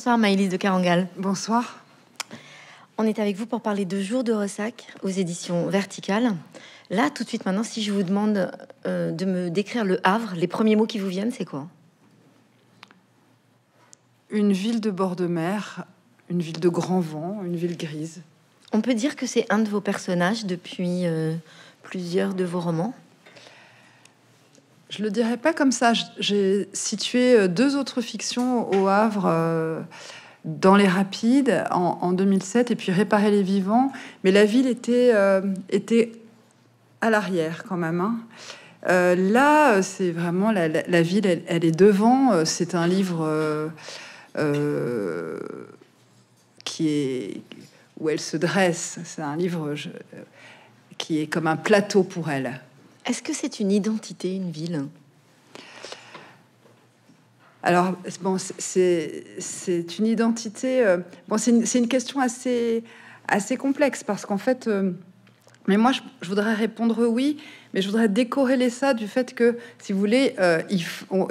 Bonsoir Maëlys de Carangal. Bonsoir. On est avec vous pour parler de Jours de ressac aux éditions Verticales. Là, tout de suite, maintenant, si je vous demande euh, de me décrire le Havre, les premiers mots qui vous viennent, c'est quoi Une ville de bord de mer, une ville de grand vent, une ville grise. On peut dire que c'est un de vos personnages depuis euh, plusieurs de vos romans je le dirais pas comme ça. J'ai situé euh, deux autres fictions au Havre. Euh, dans les rapides en, 2007 et puis réparer les vivants. Mais la ville était, euh, était à l'arrière quand même. Hein. là, c'est vraiment la, ville, elle, est devant. C'est un livre qui est où elle se dresse. C'est un livre qui est comme un plateau pour elle. Est-ce que c'est une identité, une ville alors, c'est une identité. Euh, c'est une, question assez, assez complexe parce qu'en fait, euh, mais moi, je, voudrais répondre oui, mais je voudrais décorréler ça du fait que, si vous voulez, euh, il,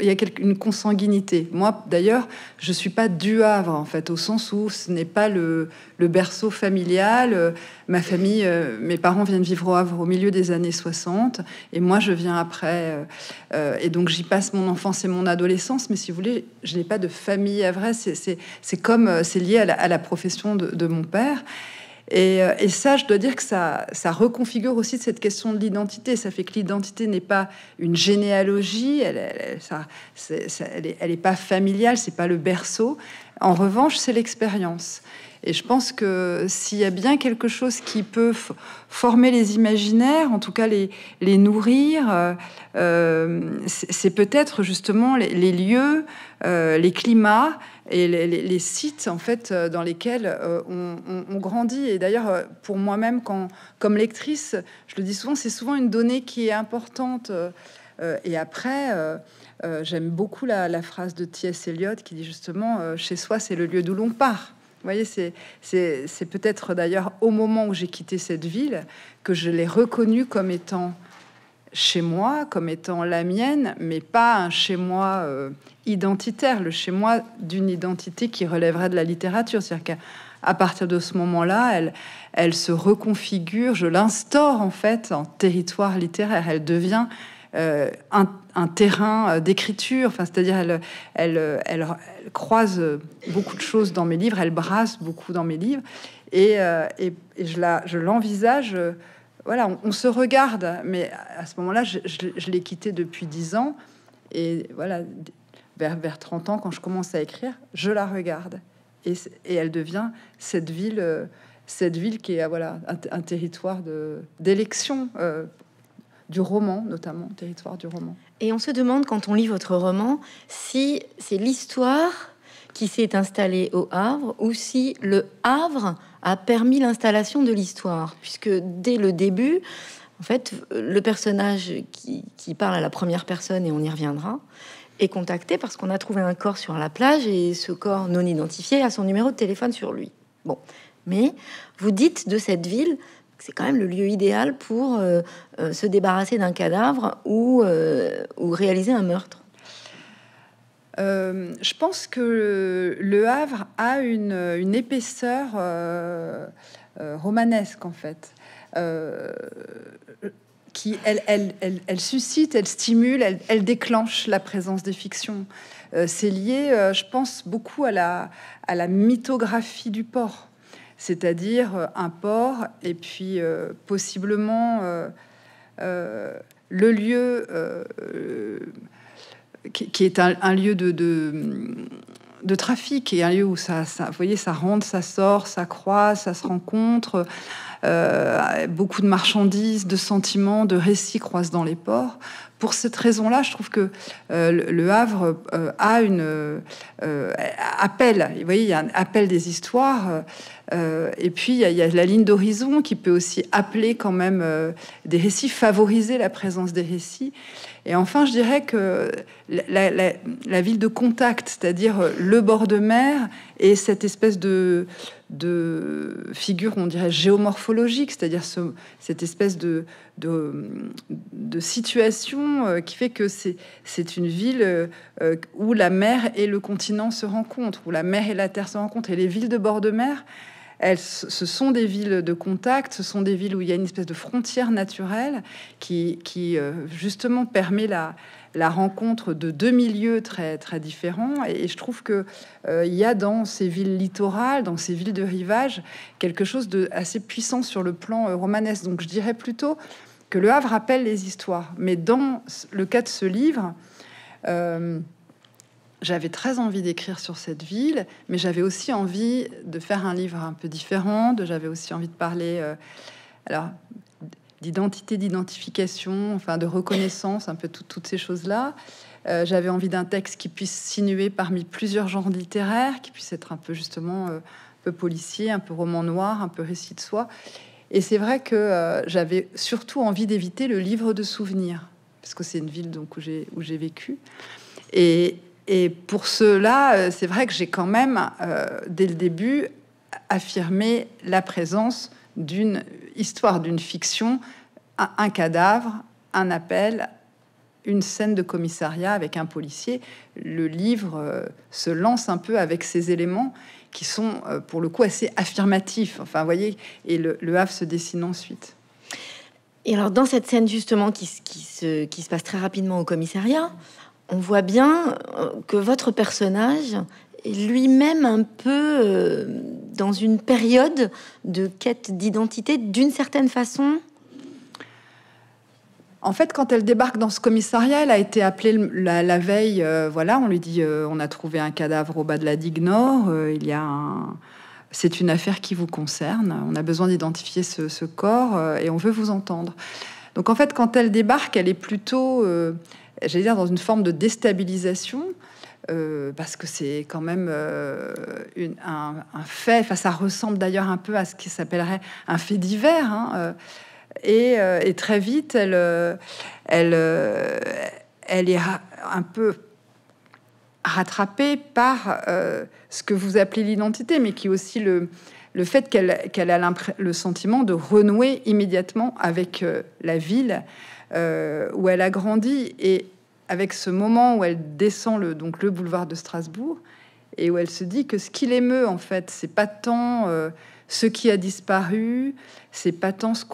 y a une consanguinité. Moi, d'ailleurs, je suis pas du Havre, en fait, au sens où ce n'est pas le, berceau familial. Euh, ma famille, euh, mes parents viennent vivre au Havre au milieu des années 60, et moi, je viens après. et donc, j'y passe mon enfance et mon adolescence, mais si vous voulez, je n'ai pas de famille à vrai, C'est comme, c'est lié à la, profession de, de mon père. Euh, et, ça, je dois dire que ça, reconfigure aussi cette question de l'identité. Ça fait que l'identité n'est pas une généalogie, elle, n'est pas familiale, c'est pas le berceau. En revanche, c'est l'expérience. Et je pense que s'il y a bien quelque chose qui peut former les imaginaires, en tout cas les, nourrir, euh, euh, c'est peut-être justement les, lieux, euh, les climats et les, sites en fait dans lesquels on, grandit. Et d'ailleurs, pour moi-même, comme lectrice, je le dis souvent, c'est souvent une donnée qui est importante. et après. j'aime beaucoup la, phrase de T.S. Eliot qui dit justement Chez soi, c'est le lieu d'où l'on part voyez, c'est peut-être d'ailleurs au moment où j'ai quitté cette ville que je l'ai reconnue comme étant chez moi, comme étant la mienne, mais pas un chez moi euh, identitaire, le chez moi d'une identité qui relèverait de la littérature. C'est-à-dire qu'à partir de ce moment-là, elle, elle se reconfigure, je l'instaure en fait en territoire littéraire, elle devient euh, un, terrain euh, d'écriture. Enfin, c'est-à-dire, elle, elle, croise beaucoup de choses dans mes livres, elle brasse beaucoup dans mes livres, et, euh, je l'envisage. voilà, on, se regarde, mais à ce moment-là, je, l'ai quitté depuis dix ans, et voilà, vers, 30 ans, quand je commence à écrire, je la regarde, et, elle devient cette ville cette ville qui est voilà, un, territoire d'élection euh, du roman, notamment, territoire du roman. Et on se demande, quand on lit votre roman, si c'est l'histoire qui s'est installée au Havre ou si le Havre a permis l'installation de l'histoire, puisque dès le début, en fait, le personnage qui, parle à la première personne, et on y reviendra, est contacté parce qu'on a trouvé un corps sur la plage et ce corps non identifié a son numéro de téléphone sur lui. Bon, mais vous dites de cette ville, c'est quand même le lieu idéal pour euh, euh, se débarrasser d'un cadavre ou, euh, ou, réaliser un meurtre. je pense que le Havre a une, épaisseur romanesque en fait. qui, elle, elle, suscite, elle stimule, elle, déclenche la présence des fictions. c'est lié, je pense, beaucoup à la, à la mythographie du port c'est-à-dire euh, un port et puis euh, possiblement euh, le lieu qui, est un, lieu de, de, trafic et un lieu où ça, vous voyez, ça rentre, ça sort, ça croise, ça se rencontre. Euh, beaucoup de marchandises, de sentiments, de récits croisent dans les ports. Pour cette raison-là, je trouve que euh, le Havre euh, a une appel. Vous voyez, il y a un appel des histoires. et puis il y, a, la ligne d'horizon qui peut aussi appeler quand même des récits, favoriser la présence des récits. Et enfin, je dirais que la, la ville de contact, c'est-à-dire le bord de mer et cette espèce de, de figure, on dirait, géomorphologique, c'est-à-dire cette espèce de, de, situation euh, qui fait que c'est une ville euh, euh, où la mer et le continent se rencontrent, où la mer et la terre se rencontrent, et les villes de bord de mer. Elles, ce sont des villes de contact, ce sont des villes où il y a une espèce de frontière naturelle qui, qui justement permet la, la rencontre de deux milieux très, très différents. Et, je trouve que euh, il y a dans ces villes littorales, dans ces villes de rivage, quelque chose de assez puissant sur le plan euh, romanesque. Donc je dirais plutôt que Le Havre rappelle les histoires. Mais dans le cas de ce livre, euh, j'avais très envie d'écrire sur cette ville, mais j'avais aussi envie de faire un livre un peu différent, j'avais aussi envie de parler... alors, d'identité, d'identification, enfin de reconnaissance, un peu toutes ces choses-là. Euh, j'avais envie d'un texte qui puisse sinuer parmi plusieurs genres littéraires, qui puisse être un peu justement euh, un peu policier, un peu roman noir, un peu récit de soi. Et c'est vrai que euh, j'avais surtout envie d'éviter le livre de souvenirs, parce que c'est une ville donc où j'ai vécu. Et, et pour cela, c'est vrai que j'ai quand même dès le début affirmé la présence d'une histoire, d'une fiction, un, cadavre, un appel, une scène de commissariat avec un policier. Le livre euh, se lance un peu avec ces éléments qui sont euh, pour le coup assez affirmatifs. Enfin, voyez, et le, le Havre se dessine ensuite. Et alors, dans cette scène justement qui, se, qui se passe très rapidement au commissariat, on voit bien euh, que votre personnage lui-même un peu euh, dans une période de quête d'identité d'une certaine façon en fait, quand elle débarque dans ce commissariat, elle a été appelée la, veille. Euh, voilà, on lui dit euh, on a trouvé un cadavre au bas de la digue nord. il y a C'est une affaire qui vous concerne. On a besoin d'identifier ce, ce, corps et on veut vous entendre. Donc en fait, quand elle débarque, elle est plutôt, j'allais dire, dans une forme de déstabilisation euh, parce que c'est quand même euh, un, fait. Enfin, ça ressemble d'ailleurs un peu à ce qui s'appellerait un fait divers. Hein, euh. et, très vite, elle, elle, elle est un peu rattrapée par ce que vous appelez l'identité, mais qui est aussi le, le fait qu'elle a le sentiment de renouer immédiatement avec la ville où elle a grandi. Et avec ce moment où elle descend le, donc le boulevard de Strasbourg et où elle se dit que ce qui l'émeut en fait, c'est pas tant euh, ce qui a disparu, c'est pas tant ce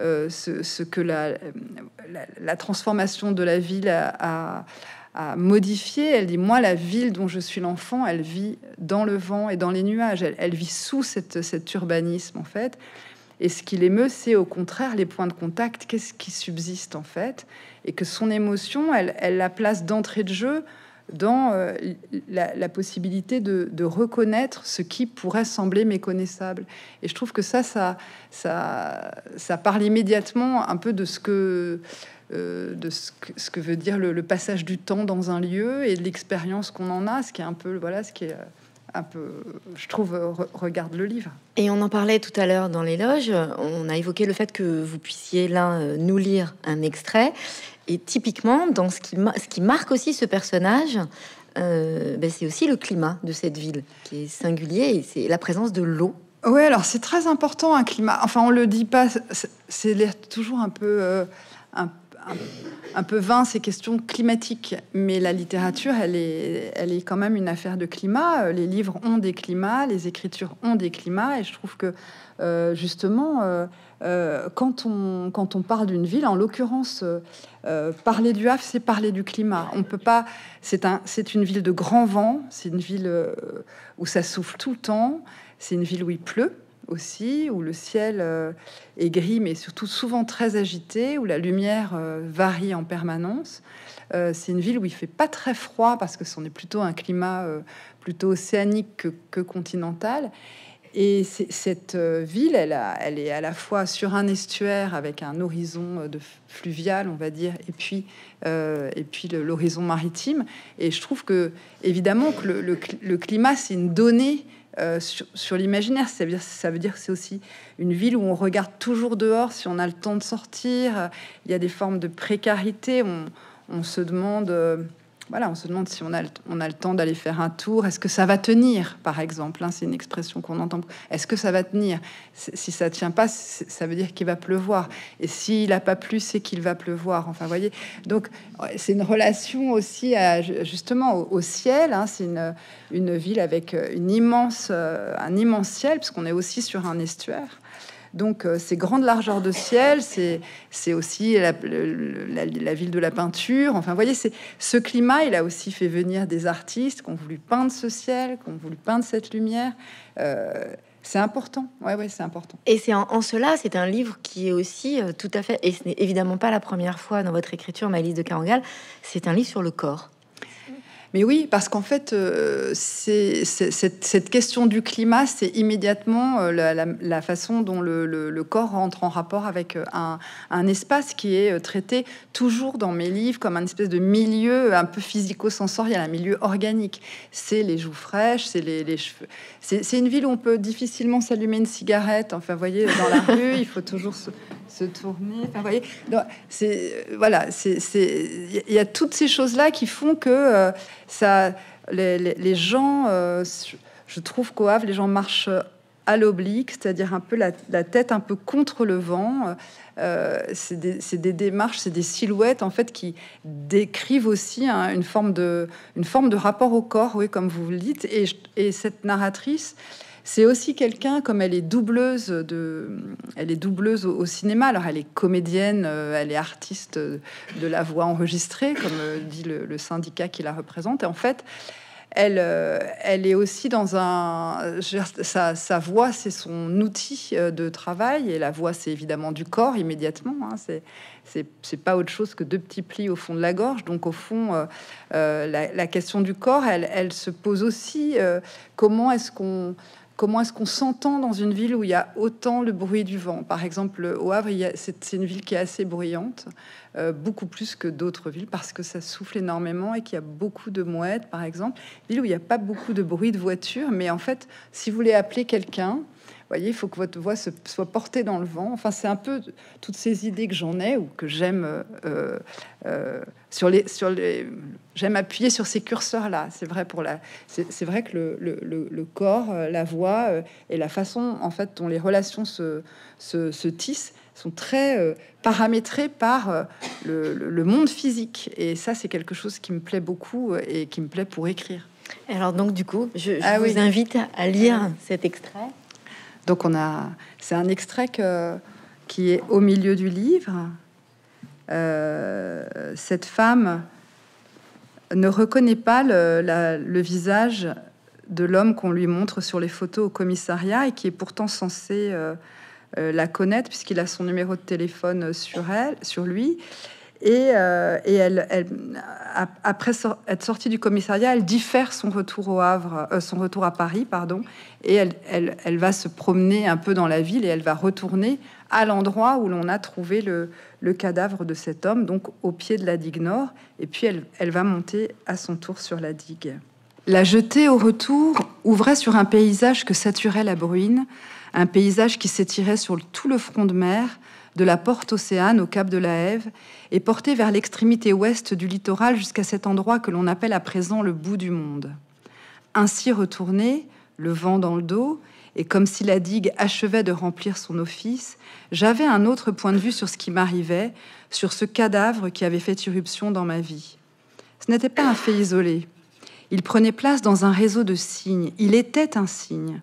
euh, que la, transformation de la ville a, modifié. Elle dit moi la ville dont je suis l'enfant, elle vit dans le vent et dans les nuages. Elle, vit sous cet urbanisme en fait. Et ce qui l'émeut, c'est au contraire les points de contact, qu'est-ce qui subsiste en fait, et que son émotion, elle, elle la place d'entrée de jeu dans euh, la, possibilité de, reconnaître ce qui pourrait sembler méconnaissable. Et je trouve que ça, ça, ça, ça parle immédiatement un peu de ce que, euh, de ce que, veut dire le, passage du temps dans un lieu et de l'expérience qu'on en a, ce qui est un peu, voilà, ce qui est... Euh, peu, je trouve, regarde le livre. Et on en parlait tout à l'heure dans les loges, on a évoqué le fait que vous puissiez là euh, nous lire un extrait. Et typiquement, dans ce qui, ce qui marque aussi ce personnage, euh, ben, c'est aussi le climat de cette ville qui est singulier et c'est la présence de l'eau. Oui, alors c'est très important un climat. Enfin, on le dit pas, c'est toujours un peu, euh, un un peu vain ces questions climatiques, mais la littérature, elle est, elle est quand même une affaire de climat. Euh, les livres ont des climats, les écritures ont des climats, et je trouve que euh, justement, euh, quand, on, quand on parle d'une ville, en l'occurrence, parler du Havre, c'est parler du climat. On peut pas. C'est un, c'est une ville de grand vent, c'est une ville où ça souffle tout le temps, c'est une ville où il pleut aussi, où le ciel euh, est gris, mais surtout souvent très agité, où la lumière euh, varie en permanence. Euh, c'est une ville où il fait pas très froid parce que c'en est plutôt un climat plutôt océanique que continental. Et cette euh, ville, elle, est à la fois sur un estuaire avec un horizon euh, de fluvial, on va dire, et puis, euh, puis l'horizon maritime. Et je trouve que, évidemment, que le, climat, c'est une donnée sur, l'imaginaire. Ça veut dire, ça veut dire que c'est aussi une ville où on regarde toujours dehors si on a le temps de sortir. Il y a des formes de précarité. on se demande voilà, on se demande si on a, le, temps d'aller faire un tour. Est-ce que ça va tenir, par exemple hein, C'est une expression qu'on entend. Est-ce que ça va tenir Si ça ne tient pas, ça veut dire qu'il va pleuvoir. Et s'il n'a pas plu, c'est qu'il va pleuvoir. Enfin, voyez. Donc, c'est une relation aussi, justement, au, ciel. Hein. c'est une, ville avec euh, une immense, euh, un immense ciel, puisqu'on est aussi sur un estuaire. Donc euh, ces grandes largeurs de ciel, c'est aussi la, ville de la peinture. Enfin, vous voyez, ce climat, il a aussi fait venir des artistes qui ont voulu peindre ce ciel, qui ont voulu peindre cette lumière. Euh, c'est important, ouais, ouais, c'est important. Et c'est en, cela, c'est un livre qui est aussi euh, tout à fait, et ce n'est évidemment pas la première fois dans votre écriture, Malice de Carangal, c'est un livre sur le corps. Mais oui, parce qu'en fait, euh, c'est, cette, question du climat, c'est immédiatement euh, la, façon dont le, corps rentre en rapport avec euh, un, espace qui est traité toujours dans mes livres comme un espèce de milieu un peu physico-sensoriel, un milieu organique. C'est les joues fraîches, c'est les, cheveux. C'est, une ville où on peut difficilement s'allumer une cigarette. Enfin, vous voyez, dans la rue, il faut toujours se, tourner. Enfin, vous voyez, c'est voilà, c'est il y a toutes ces choses là qui font que ça, les, gens, euh, je trouve qu'au Havre, les gens marchent à l'oblique, c'est-à-dire un peu la, tête un peu contre le vent. Euh, c'est des, démarches, c'est des silhouettes en fait qui décrivent aussi hein, une forme de une forme de rapport au corps, oui, comme vous le dites. et cette narratrice c'est aussi quelqu'un, comme elle est doubleuse de, elle est doubleuse au, cinéma. Alors elle est comédienne, euh, elle est artiste de la voix enregistrée, comme euh, dit le, syndicat qui la représente. Et en fait, elle, euh, elle est aussi dans un. Sa, voix, c'est son outil de travail, et la voix, c'est évidemment du corps immédiatement. Hein. c'est, c'est, pas autre chose que deux petits plis au fond de la gorge. Donc, au fond, la, question du corps, elle, elle se pose aussi comment est-ce qu'on. Comment est-ce qu'on s'entend dans une ville où il y a autant le bruit du vent Par exemple, au Havre, c'est une ville qui est assez bruyante, euh, beaucoup plus que d'autres villes, parce que ça souffle énormément et qu'il y a beaucoup de mouettes, par exemple. Ville où il n'y a pas beaucoup de bruit de voiture, mais en fait, si vous voulez appeler quelqu'un, voyez, il faut que votre voix se, soit portée dans le vent. Enfin, c'est un peu toutes ces idées que j'en ai ou que j'aime euh, euh, sur les sur les. J'aime appuyer sur ces curseurs là. C'est vrai pour la. C'est vrai que le, le, le, corps, euh, la voix et la façon en fait dont les relations se se, tissent sont très paramétrées par le monde physique. Et ça, c'est quelque chose qui me plaît beaucoup et qui me plaît pour écrire. Alors donc du coup, je, ah vous invite à lire cet extrait. Donc on a, c'est un extrait qui est au milieu du livre. Euh, cette femme ne reconnaît pas le, visage de l'homme qu'on lui montre sur les photos au commissariat et qui est pourtant censé euh, euh, la connaître puisqu'il a son numéro de téléphone sur elle, sur lui. Euh, et, elle, après être sortie du commissariat, elle diffère son retour au Havre, euh, son retour à Paris, pardon, et elle, va se promener un peu dans la ville et elle va retourner à l'endroit où l'on a trouvé le, cadavre de cet homme, donc au pied de la digue nord, et puis elle va monter à son tour sur la digue. La jetée au retour ouvrait sur un paysage que saturait la bruine, un paysage qui s'étirait sur tout le front de mer, de la porte océane au cap de la Hève, et porté vers l'extrémité ouest du littoral jusqu'à cet endroit que l'on appelle à présent le bout du monde. Ainsi retourné, le vent dans le dos, et comme si la digue achevait de remplir son office, j'avais un autre point de vue sur ce qui m'arrivait, sur ce cadavre qui avait fait irruption dans ma vie. Ce n'était pas un fait isolé. Il prenait place dans un réseau de signes. Il était un signe.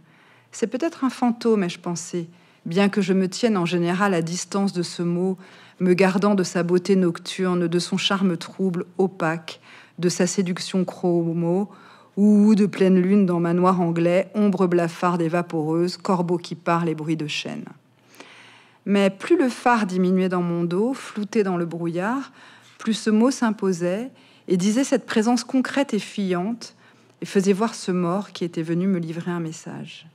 C'est peut-être un fantôme, ai-je pensé, bien que je me tienne en général à distance de ce mot, me gardant de sa beauté nocturne, de son charme trouble, opaque, de sa séduction chromo, ou de pleine lune dans ma noire anglais, ombre blafarde et vaporeuse, corbeau qui parle et bruit de chêne. Mais plus le phare diminuait dans mon dos, flouté dans le brouillard, plus ce mot s'imposait et disait cette présence concrète et fuyante, et faisait voir ce mort qui était venu me livrer un message.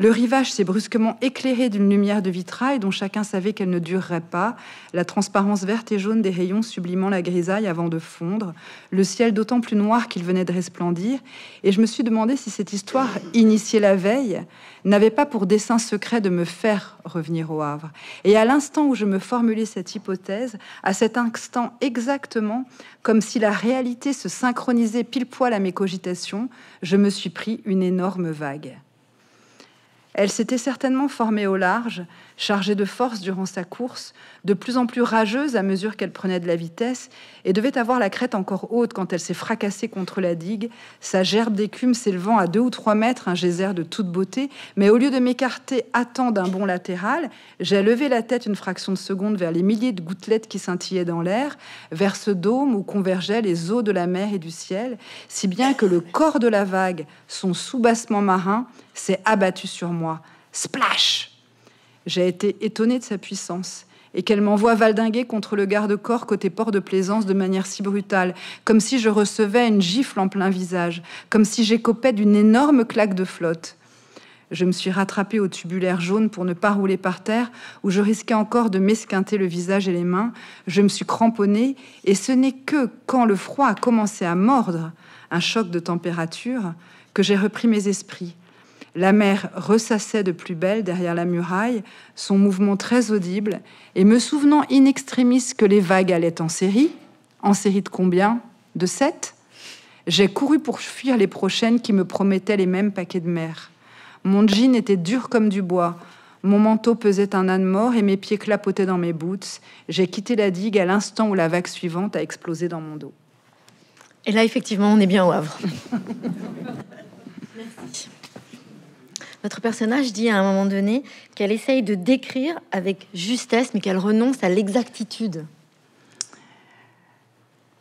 Le rivage s'est brusquement éclairé d'une lumière de vitrail dont chacun savait qu'elle ne durerait pas, la transparence verte et jaune des rayons sublimant la grisaille avant de fondre, le ciel d'autant plus noir qu'il venait de resplendir, et je me suis demandé si cette histoire, initiée la veille, n'avait pas pour dessein secret de me faire revenir au Havre. Et à l'instant où je me formulais cette hypothèse, à cet instant exactement, comme si la réalité se synchronisait pile poil à mes cogitations, je me suis pris une énorme vague. Elle s'était certainement formée au large, chargée de force durant sa course, de plus en plus rageuse à mesure qu'elle prenait de la vitesse, et devait avoir la crête encore haute quand elle s'est fracassée contre la digue, sa gerbe d'écume s'élevant à deux ou trois mètres, un geyser de toute beauté, mais au lieu de m'écarter à temps d'un bond latéral, j'ai levé la tête une fraction de seconde vers les milliers de gouttelettes qui scintillaient dans l'air, vers ce dôme où convergeaient les eaux de la mer et du ciel, si bien que le corps de la vague, son soubassement marin, s'est abattu sur moi. Splash j'ai été étonné de sa puissance et qu'elle m'envoie valdinguer contre le garde-corps côté port de plaisance de manière si brutale, comme si je recevais une gifle en plein visage, comme si j'écopais d'une énorme claque de flotte. Je me suis rattrapé au tubulaire jaune pour ne pas rouler par terre, où je risquais encore de m'esquinter le visage et les mains. Je me suis cramponné et ce n'est que quand le froid a commencé à mordre, un choc de température, que j'ai repris mes esprits. La mer ressassait de plus belle derrière la muraille, son mouvement très audible, et me souvenant in extremis que les vagues allaient en série, en série de combien De sept J'ai couru pour fuir les prochaines qui me promettaient les mêmes paquets de mer. Mon jean était dur comme du bois, mon manteau pesait un âne mort et mes pieds clapotaient dans mes boots. J'ai quitté la digue à l'instant où la vague suivante a explosé dans mon dos. Et là, effectivement, on est bien au Havre. Merci. Votre personnage dit à un moment donné qu'elle essaye de décrire avec justesse, mais qu'elle renonce à l'exactitude.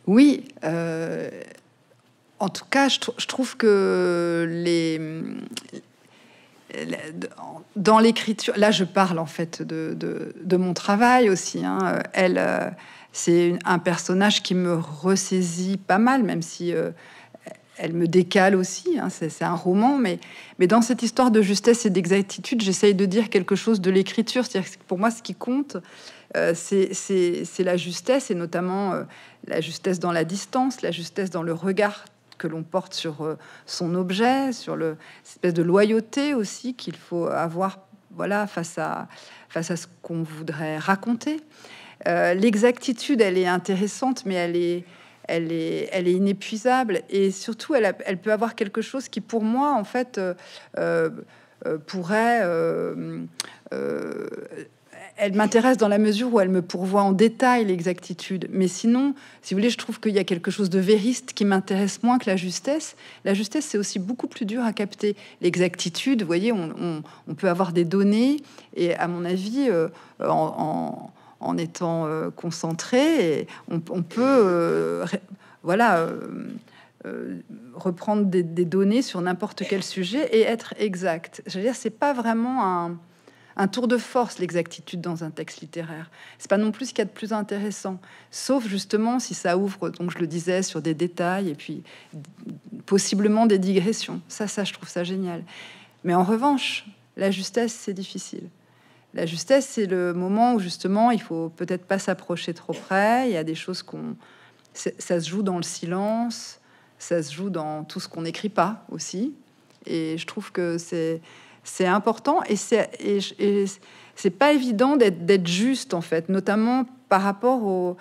Oui. Euh, en tout cas, je, trouve que les, dans l'écriture, là je parle en fait de, de, mon travail aussi. Hein. Elle, euh, c'est un personnage qui me ressaisit pas mal, même si euh, elle me décale aussi, hein, c'est un roman, mais, mais dans cette histoire de justesse et d'exactitude, j'essaye de dire quelque chose de l'écriture. pour moi, ce qui compte, euh, c'est la justesse, et notamment euh, la justesse dans la distance, la justesse dans le regard que l'on porte sur euh, son objet, sur le, cette espèce de loyauté aussi qu'il faut avoir voilà, face, à, face à ce qu'on voudrait raconter. L'exactitude, elle est intéressante, mais elle est elle est, elle est inépuisable et surtout, elle, elle peut avoir quelque chose qui, pour moi, en fait, euh, euh, pourrait euh, elle m'intéresse dans la mesure où elle me pourvoit en détail l'exactitude. Mais sinon, si vous voulez, je trouve qu'il y a quelque chose de vériste qui m'intéresse moins que la justesse. La justesse, c'est aussi beaucoup plus dur à capter. L'exactitude, vous voyez, on, peut avoir des données et, à mon avis, en en étant euh, concentré. on, peut, euh, voilà euh, reprendre des, données sur n'importe quel sujet et être exact. Je veux dire, c'est pas vraiment un, tour de force l'exactitude dans un texte littéraire. C'est pas non plus ce qu'il y a de plus intéressant, sauf justement si ça ouvre, donc je le disais, sur des détails et puis possiblement des digressions. Ça, ça, je trouve ça génial. Mais en revanche, la justesse, c'est difficile. La justesse, c'est le moment où justement, il faut peut-être pas s'approcher trop près. Il y a des choses qu'on, ça se joue dans le silence, ça se joue dans tout ce qu'on n'écrit pas aussi. Et je trouve que c'est c'est important et c'est et, c'est pas évident d'être juste en fait, notamment par rapport au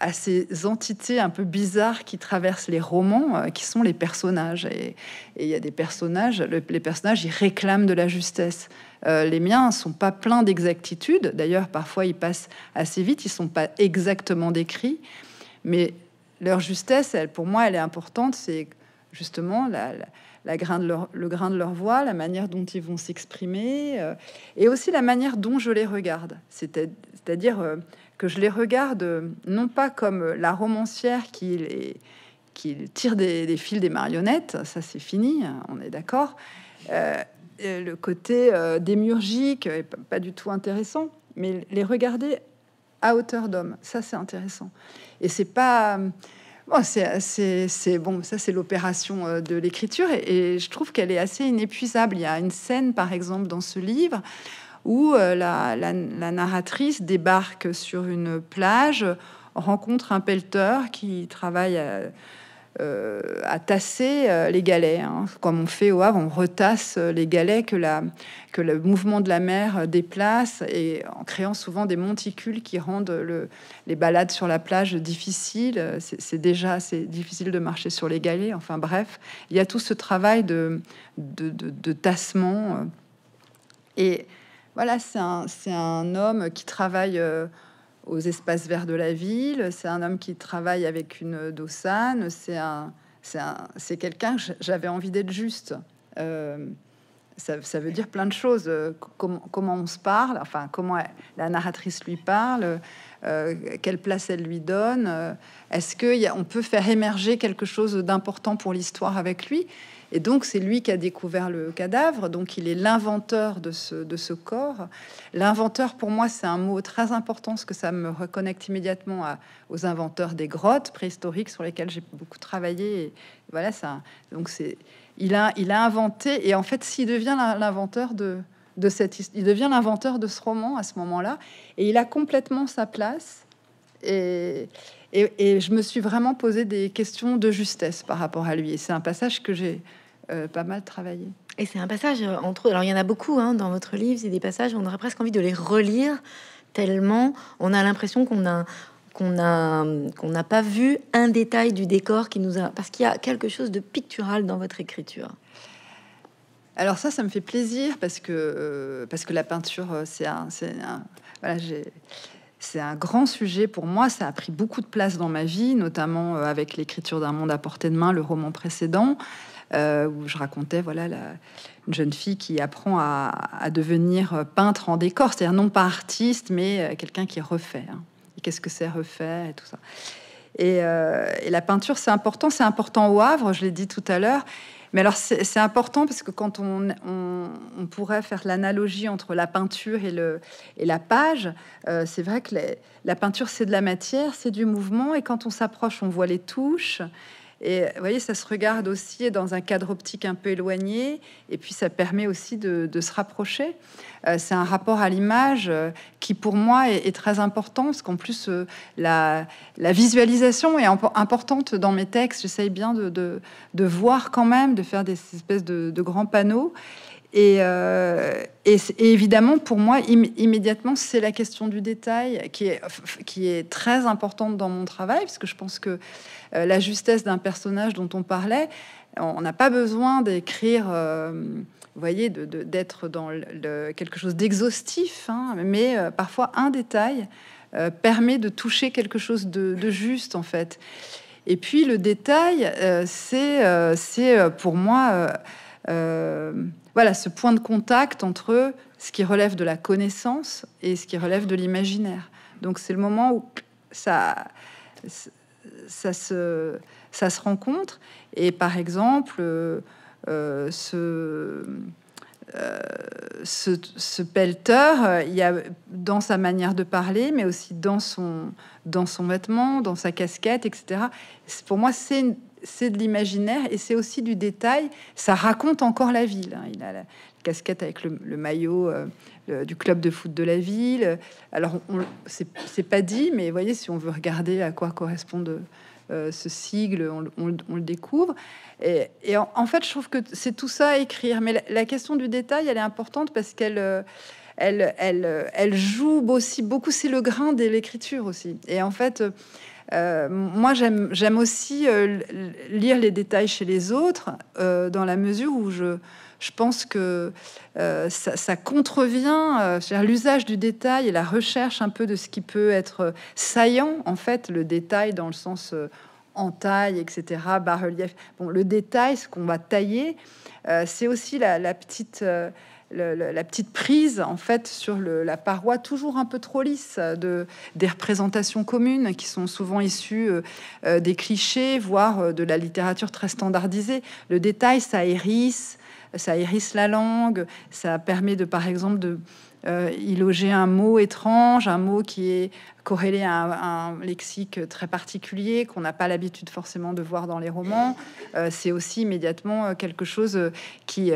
à ces entités un peu bizarres qui traversent les romans, euh, qui sont les personnages. Et il y a des personnages, les personnages, ils réclament de la justesse. Euh, les miens ne sont pas pleins d'exactitude. D'ailleurs, parfois, ils passent assez vite, ils sont pas exactement décrits. Mais leur justesse, elle, pour moi, elle est importante. C'est justement le grain de leur voix, la manière dont ils vont s'exprimer, euh, et aussi la manière dont je les regarde. C'est-à-dire que je les regarde euh, non pas comme la romancière qui, les, tire des, fils des marionnettes, ça c'est fini, hein, on est d'accord. Euh, le côté euh, démiurgique est pas du tout intéressant, mais les regarder à hauteur d'homme, ça c'est intéressant. Et c'est pas Bon, c'est bon, ça c'est l'opération de l'écriture et, et, je trouve qu'elle est assez inépuisable. Il y a une scène, par exemple, dans ce livre où euh, la, narratrice débarque sur une plage, rencontre un pelleteur qui travaille euh, euh, à, tasser les galets. Hein. Comme on fait au Havre, on retasse les galets que, la, que le mouvement de la mer déplace et en créant souvent des monticules qui rendent les balades sur la plage difficiles. C'est déjà c'est difficile de marcher sur les galets. Enfin bref, il y a tout ce travail de, de, de tassement. Et voilà, c'est un, homme qui travaille euh, aux espaces verts de la ville, c'est un homme qui travaille avec une dossane, c'est un, c'est quelqu'un, j'avais envie d'être juste. Euh, ça, veut dire plein de choses. Euh, comment on se parle, enfin, comment la narratrice lui parle, quelle place elle lui donne. Est-ce qu'on peut faire émerger quelque chose d'important pour l'histoire avec lui et donc, c'est lui qui a découvert le cadavre. Donc, il est l'inventeur de ce, de ce corps. L'inventeur, pour moi, c'est un mot très important parce que ça me reconnecte immédiatement aux inventeurs des grottes préhistoriques sur lesquelles j'ai beaucoup travaillé. Et voilà, ça. Donc, c'est il a, il a inventé. Et en fait, s'il devient l'inventeur de, cette, il devient l'inventeur de ce roman à ce moment-là. Et il a complètement sa place. Et, et, et, je me suis vraiment posé des questions de justesse par rapport à lui. Et c'est un passage que j'ai euh, pas mal travaillé. Et c'est un passage euh, entre. Alors il y en a beaucoup hein, dans votre livre, c'est des passages, on aurait presque envie de les relire tellement on a l'impression qu'on a qu'on a qu'on n'a pas vu un détail du décor qui nous a parce qu'il y a quelque chose de pictural dans votre écriture. Alors ça, ça me fait plaisir parce que euh, parce que la peinture, c'est c'est un grand sujet pour moi. Ça a pris beaucoup de place dans ma vie, notamment avec l'écriture d'un monde à portée de main, le roman précédent. Euh, où je racontais voilà une jeune fille qui apprend à, devenir peintre en décor, c'est-à-dire non pas artiste, mais euh, quelqu'un qui refait. Hein. qu'est-ce que c'est refait et tout ça. Euh, et, la peinture, c'est important, c'est important au Havre, je l'ai dit tout à l'heure. Mais alors, c'est important parce que quand on, pourrait faire l'analogie entre la peinture et, la page, c'est vrai que la peinture, c'est de la matière, c'est du mouvement. Et quand on s'approche, on voit les touches. Et vous voyez, ça se regarde aussi dans un cadre optique un peu éloigné, et puis ça permet aussi de, se rapprocher. Euh, c'est un rapport à l'image euh, qui, pour moi, est, très important, parce qu'en plus, euh, la, visualisation est importante dans mes textes. J'essaye bien de, voir quand même, de faire des espèces de, grands panneaux. Euh, et, évidemment, pour moi, immédiatement, c'est la question du détail qui est, qui est très importante dans mon travail, parce que je pense que euh, la justesse d'un personnage dont on parlait, on n'a pas besoin d'écrire, euh, vous voyez, d'être dans quelque chose d'exhaustif, hein, mais parfois un détail permet de toucher quelque chose de, de juste, en fait. Et puis le détail, c'est pour moi euh, voilà, ce point de contact entre ce qui relève de la connaissance et ce qui relève de l'imaginaire. Donc c'est le moment où ça, ça, se, ça se rencontre. Et par exemple, euh, ce, euh, ce, il y a dans sa manière de parler, mais aussi dans son, dans son vêtement, dans sa casquette, etc. Pour moi, c'est c'est de l'imaginaire et c'est aussi du détail. Ça raconte encore la ville. Hein. Il a la, casquette avec le, maillot euh, du club de foot de la ville. Alors, c'est pas dit, mais voyez, si on veut regarder à quoi correspond euh, ce sigle, on, le découvre. Et, en, fait, je trouve que c'est tout ça à écrire. Mais la, question du détail, elle est importante parce qu'elle euh, elle, elle, elle, joue aussi beaucoup. C'est le grain de l'écriture aussi. Et en fait, euh, moi, j'aime aussi euh, lire les détails chez les autres, euh, dans la mesure où je, je pense que ça, ça, contrevient l'usage du détail et la recherche un peu de ce qui peut être saillant, en fait, le détail dans le sens en taille, etc., bas-relief. Bon, le détail, ce qu'on va tailler, c'est aussi la, la petite la petite prise en fait sur la paroi toujours un peu trop lisse euh, de des représentations communes qui sont souvent issues euh, euh, des clichés, voire de la littérature très standardisée. Le détail, ça hérisse, ça hérisse la langue, ça permet de par exemple de euh, il logeait un mot étrange, un mot qui est corrélé à un, lexique très particulier qu'on n'a pas l'habitude forcément de voir dans les romans. Euh, c'est aussi immédiatement euh, quelque chose qui,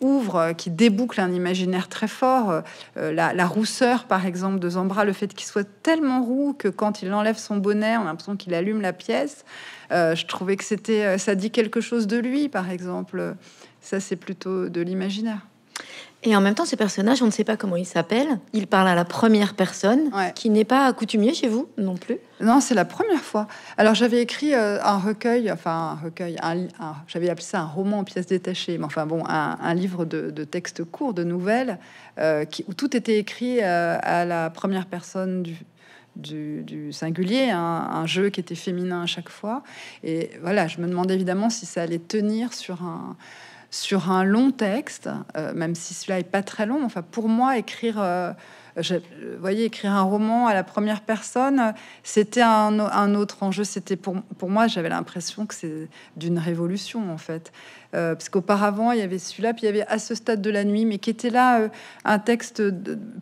ouvre, qui déboucle un imaginaire très fort. La, rousseur, par exemple, de Zambra, le fait qu'il soit tellement roux que quand il enlève son bonnet, on a l'impression qu'il allume la pièce. je trouvais que c'était, ça dit quelque chose de lui, par exemple. Ça, c'est plutôt de l'imaginaire. Et en même temps, ces personnages, on ne sait pas comment ils s'appellent. Ils parlent à la première personne, qui n'est pas coutumier chez vous non plus. Non, c'est la première fois. Alors j'avais écrit euh, un recueil, enfin un recueil, j'avais appelé ça un roman en pièces détachées, mais enfin bon, un, livre de, textes courts, de nouvelles, euh, qui, où tout était écrit euh, à la première personne du, du, singulier, un, jeu qui était féminin à chaque fois. Et voilà, je me demandais évidemment si ça allait tenir sur un, sur un long texte, euh, même si cela est pas très long. Enfin, pour moi, écrire, euh, je, écrire un roman à la première personne, c'était un, autre enjeu. C'était pour, pour moi, j'avais l'impression que c'est d'une révolution en fait, euh, parce qu'auparavant il y avait celui-là, puis il y avait à ce stade de la nuit, mais qui était là un texte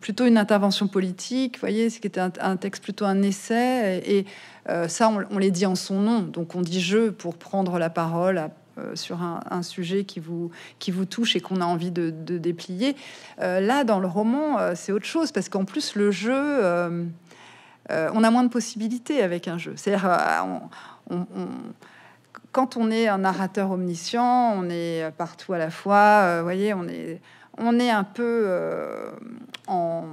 plutôt une intervention politique, voyez, ce qui était un, texte plutôt un essai, et, ça on, on dit en son nom, donc on dit je pour prendre la parole. À, euh, sur un, sujet qui vous, qui vous touche et qu'on a envie de, déplier. Euh, là, dans le roman, euh, c'est autre chose parce qu'en plus, le jeu, on a moins de possibilités avec un jeu. cest quand on est un narrateur omniscient, on est partout à la fois. voyez, on est, on est un peu en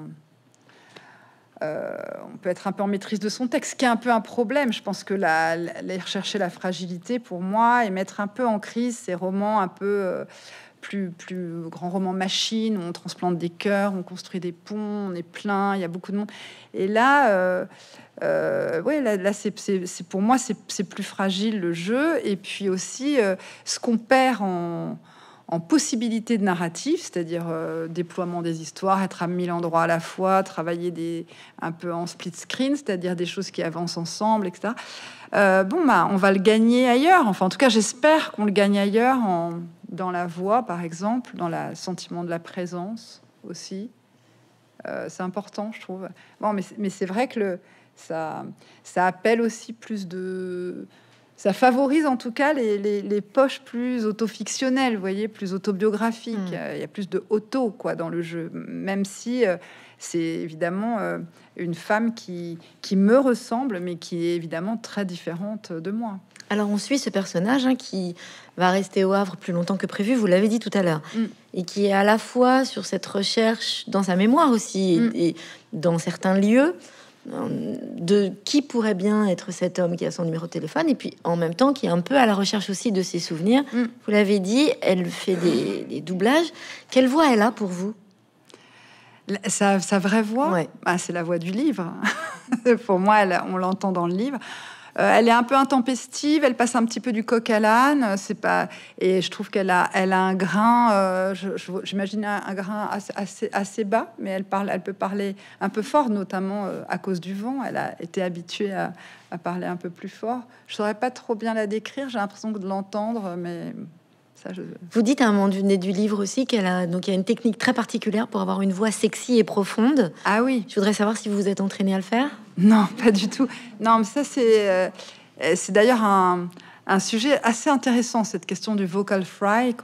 euh, on peut être un peu en maîtrise de son texte, qui est un peu un problème. Je pense que la, la rechercher la fragilité, pour moi, et mettre un peu en crise ces romans un peu euh, plus, plus grands romans machines, on transplante des cœurs, on construit des ponts, on est plein, il y a beaucoup de monde. Et là, euh, oui, là c'est pour moi, c'est plus fragile le jeu. Et puis aussi, ce qu'on perd en en possibilité de narratif, c'est-à-dire euh, déploiement des histoires, être à mille endroits à la fois, travailler des, un peu en split screen, c'est-à-dire des choses qui avancent ensemble, etc. Euh, bon, bah, on va le gagner ailleurs. Enfin, en tout cas, j'espère qu'on le gagne ailleurs, en, dans la voix, par exemple, dans le sentiment de la présence aussi. Euh, c'est important, je trouve. Bon, mais, mais c'est vrai que ça, ça appelle aussi plus de ça favorise en tout cas les, les, poches plus autofictionnelles, vous voyez, plus autobiographiques. Mm. Euh, il y a plus de auto quoi dans le jeu, même si euh, c'est évidemment euh, une femme qui, qui me ressemble, mais qui est évidemment très différente de moi. Alors on suit ce personnage hein, qui va rester au Havre plus longtemps que prévu, vous l'avez dit tout à l'heure, mm. et qui est à la fois sur cette recherche dans sa mémoire aussi, mm. et dans certains lieux, Hein, de qui pourrait bien être cet homme qui a son numéro de téléphone et puis en même temps qui est un peu à la recherche aussi de ses souvenirs. Mm. Vous l'avez dit, elle fait des, doublages. Quelle voix elle a pour vous sa, vraie voix, ah, c'est la voix du livre. pour moi, on l'entend dans le livre. Euh, elle est un peu intempestive, elle passe un petit peu du coq à l'âne. Euh, c'est pas et je trouve qu'elle a, elle a un grain. Euh, j'imagine un, grain assez, bas, mais elle parle, elle peut parler un peu fort, notamment à cause du vent. Elle a été habituée à, à parler un peu plus fort. Je saurais pas trop bien la décrire. J'ai l'impression de l'entendre, mais vous dites à un hein, moment donné du livre aussi qu'elle a donc il y a une technique très particulière pour avoir une voix sexy et profonde. Ah oui. Je voudrais savoir si vous vous êtes entraînée à le faire. Non, pas du tout. Non, mais ça c'est euh, c'est d'ailleurs un un sujet assez intéressant, cette question du vocal fry,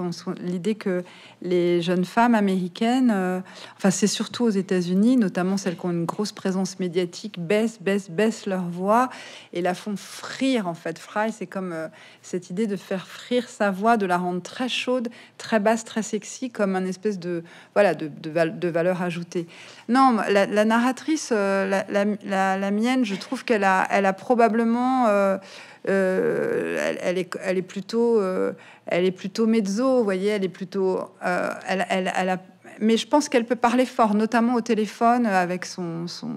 l'idée que les jeunes femmes américaines, euh, enfin c'est surtout aux États-Unis, notamment celles qui ont une grosse présence médiatique, baissent, baissent, baissent leur voix et la font frire en fait. Fry, c'est comme euh, cette idée de faire frire sa voix, de la rendre très chaude, très basse, très sexy, comme un espèce de voilà de, de, valeur ajoutée. Non, la, narratrice, euh, la, la, la, mienne, je trouve qu'elle a, elle a probablement euh, elle, est, elle est plutôt, euh, elle est plutôt mezzo, vous voyez, elle est plutôt, euh, elle, elle, elle a, mais je pense qu'elle peut parler fort, notamment au téléphone avec son, son,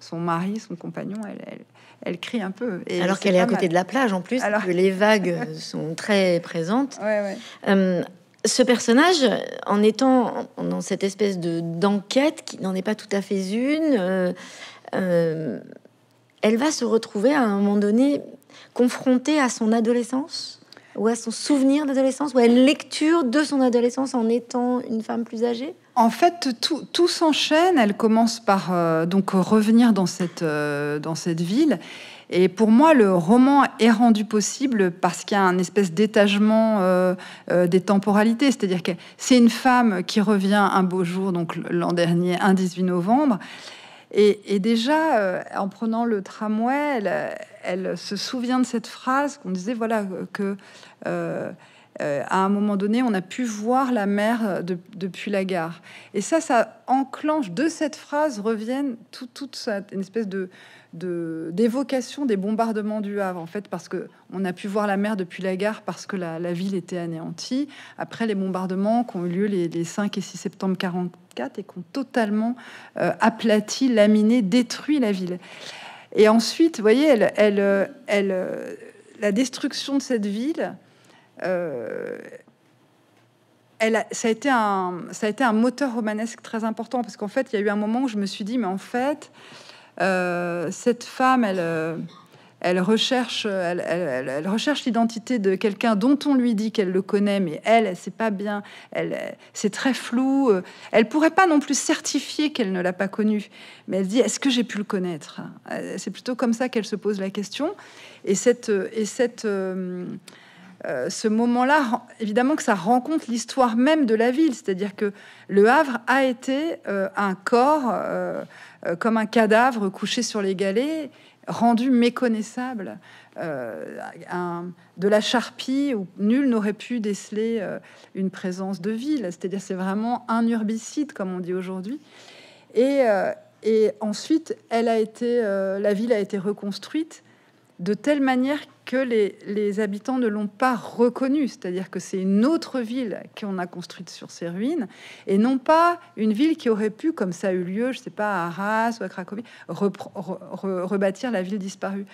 son mari, son compagnon. Elle, elle, crie un peu. Et Alors qu'elle est à côté de la plage en plus, Alors... que les vagues sont très présentes. Ouais, ouais. ce personnage, en étant dans cette espèce de d'enquête qui n'en est pas tout à fait une, elle va se retrouver à un moment donné confrontée à son adolescence ou à son souvenir d'adolescence ou à une lecture de son adolescence en étant une femme plus âgée en fait, tout, s'enchaîne. Elle commence par euh, donc revenir dans cette, euh, dans cette ville. Et pour moi, le roman est rendu possible parce qu'il y a un espèce d'étagement euh, des temporalités. C'est-à-dire que c'est une femme qui revient un beau jour, donc l'an dernier, un 18 novembre, et, déjà, euh, en prenant le tramway, euh, elle, se souvient de cette phrase qu'on disait, voilà, euh, que à un moment donné, on a pu voir la mer depuis la gare. Et ça, ça enclenche, de cette phrase reviennent tout, toute une espèce de, d'évocation des bombardements du Havre, en fait, parce que on a pu voir la mer depuis la gare parce que la, ville était anéantie. Après les bombardements qui ont eu lieu les, 5 et 6 septembre 44 et qui ont totalement euh, aplati, laminé, détruit la ville. Et ensuite, vous voyez, elle, elle, elle, euh, la destruction de cette ville. Euh, elle ça, a été un, ça a été un moteur romanesque très important parce qu'en fait, il y a eu un moment où je me suis dit, mais en fait, euh, cette femme, elle euh, elle recherche, elle, recherche l'identité de quelqu'un dont on lui dit qu'elle le connaît, mais elle, elle sait pas bien, elle, c'est très flou. Euh, elle pourrait pas non plus certifier qu'elle ne l'a pas connu, mais elle dit est-ce que j'ai pu le connaître C'est plutôt comme ça qu'elle se pose la question. Et cette, et cette euh, ce moment-là, évidemment que ça rencontre l'histoire même de la ville, c'est-à-dire que le Havre a été euh, un corps euh, comme un cadavre couché sur les galets, rendu méconnaissable, de la charpie où nul n'aurait pu déceler une présence de ville, c'est-à-dire c'est vraiment un urbicide comme on dit aujourd'hui. Et, ensuite, la ville a été reconstruite de telle manière que les, habitants ne l'ont pas reconnue. c'est-à-dire que c'est une autre ville qu'on a construite sur ces ruines, et non pas une ville qui aurait pu, comme ça a eu lieu, je ne sais pas, à Arras ou à Cracovie, rebâtir la ville disparue.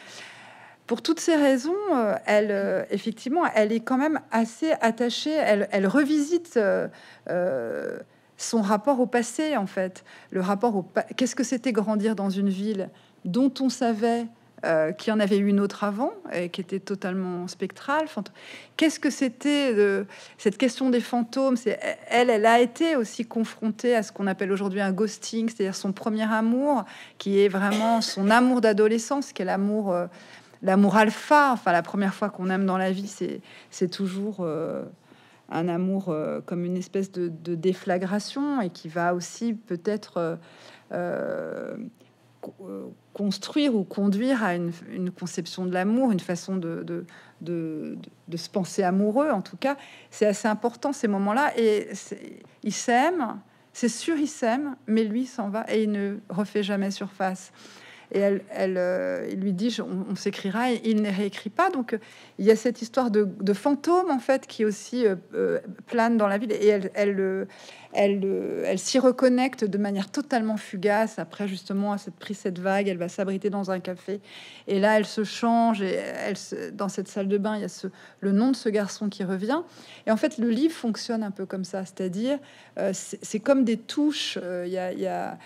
Pour toutes ces raisons, euh, elle, euh, effectivement, elle est quand même assez attachée, elle, revisite... Euh, son rapport au passé, en fait. Le rapport au qu'est-ce que c'était grandir dans une ville dont on savait euh, qui en avait eu une autre avant, et qui était totalement spectrale. Qu'est-ce que c'était de euh, cette question des fantômes C'est elle, elle a été aussi confrontée à ce qu'on appelle aujourd'hui un ghosting, c'est-à-dire son premier amour, qui est vraiment son amour d'adolescence, qui est l'amour. Euh, l'amour alpha, enfin la première fois qu'on aime dans la vie, c'est toujours un amour comme une espèce de, déflagration et qui va aussi peut-être euh, construire ou conduire à une, conception de l'amour, une façon de, de, se penser amoureux, en tout cas, c'est assez important ces moments-là. Et il s'aime, c'est sûr, il s'aime, mais lui s'en va et il ne refait jamais surface. Et elle, euh, lui dit, on, s'écrira, et il ne réécrit pas. Donc euh, il y a cette histoire de, fantôme, en fait, qui aussi plane dans la ville. Et elle, elle euh, elle, s'y reconnecte de manière totalement fugace. Après, justement, à cette prise, cette vague, elle va s'abriter dans un café. Et là, elle se change. Et dans cette salle de bain, il y a le nom de ce garçon qui revient. Et en fait, le livre fonctionne un peu comme ça. C'est-à-dire, euh, c'est comme des touches. Euh, il y a,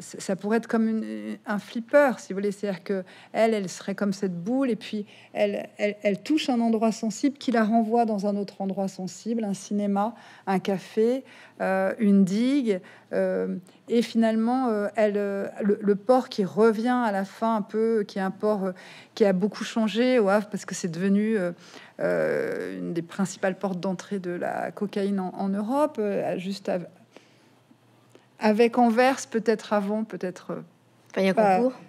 ça pourrait être comme un flipper, si vous voulez. C'est-à-dire que elle, elle serait comme cette boule. Et puis, elle touche un endroit sensible qui la renvoie dans un autre endroit sensible, un cinéma, un café. Euh, une digue. Euh, et finalement, euh, elle, le, port qui revient à la fin un peu, qui est un port qui a beaucoup changé au parce que c'est devenu une des principales portes d'entrée de la cocaïne en, Europe, juste avec Anvers peut-être avant, peut-être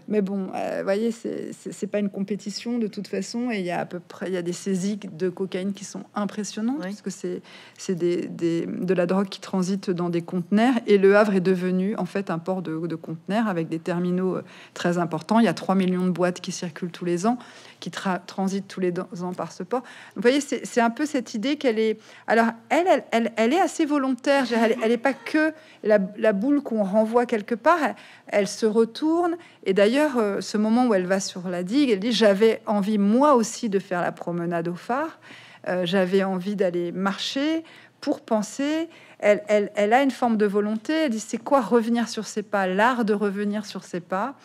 mais bon, euh, vous voyez, c'est pas une compétition de toute façon. Et il y a à peu près, il y a des saisies de cocaïne qui sont impressionnantes puisque parce que c'est des, des, de la drogue qui transite dans des conteneurs. Et le Havre est devenu en fait un port de, de conteneurs avec des terminaux euh, très importants. Il y a 3 millions de boîtes qui circulent tous les ans, qui transitent tous les ans par ce port. vous voyez, c'est un peu cette idée qu'elle est. Alors, elle elle, elle, est assez volontaire. Elle n'est pas que la, la boule qu'on renvoie quelque part. elle se retourne et d'ailleurs, euh, ce moment où elle va sur la digue, elle dit J'avais envie moi aussi de faire la promenade au phare, euh, j'avais envie d'aller marcher pour penser. Elle, elle, a une forme de volonté. Elle dit C'est quoi revenir sur ses pas L'art de revenir sur ses pas.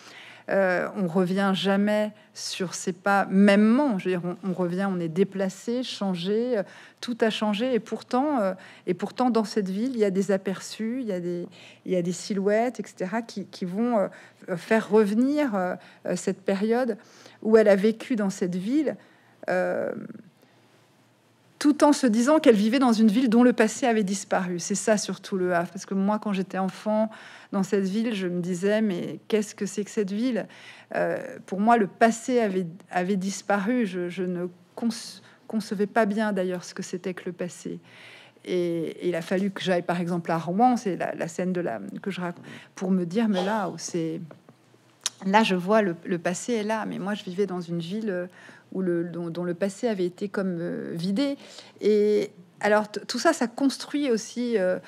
Euh, on revient jamais sur ses pas, mêmement. Je on, revient, on est déplacé, changé, euh, tout a changé. Et pourtant, euh, et pourtant, dans cette ville, il y a des aperçus, il y a des, il des silhouettes, etc., qui vont faire revenir cette période où elle a vécu dans cette ville tout en se disant qu'elle vivait dans une ville dont le passé avait disparu. C'est ça surtout le a ». parce que moi, quand j'étais enfant dans cette ville, je me disais, mais qu'est-ce que c'est que cette ville euh, Pour moi, le passé avait, avait disparu. Je, je ne concevais pas bien d'ailleurs ce que c'était que le passé. Et, il a fallu que j'aille par exemple à Rouen, c'est la, scène de la que je raconte, pour me dire, mais là, c'est là, je vois le, le, passé est là, mais moi, je vivais dans une ville euh, où le, dont, le passé avait été comme euh, vidé. Et alors tout ça, ça construit aussi euh,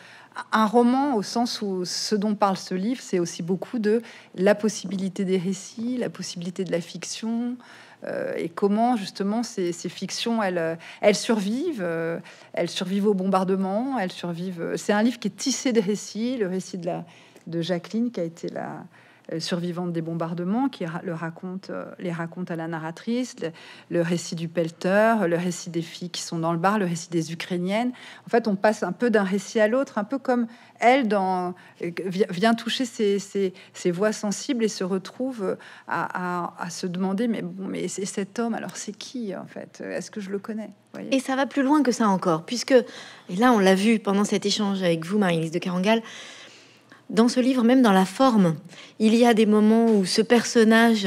un roman au sens où ce dont parle ce livre, c'est aussi beaucoup de la possibilité des récits, la possibilité de la fiction. Euh, et comment justement ces, fictions elles, elles survivent, elles survivent au bombardement, elles survivent. C'est un livre qui est tissé de récits, le récit de de Jacqueline qui a été la, euh, survivante des bombardements qui le raconte, euh, les raconte à la narratrice, le, récit du pelteur, le récit des filles qui sont dans le bar, le récit des Ukrainiennes. En fait, on passe un peu d'un récit à l'autre, un peu comme elle euh, vient toucher ses, voix sensibles et se retrouve à, se demander, mais bon, mais c'est cet homme, alors c'est qui en fait Est-ce que je le connais et ça va plus loin que ça encore, puisque, et là on l'a vu pendant cet échange avec vous, Marie-Lise de Carangal, dans ce livre, même dans la forme, il y a des moments où ce personnage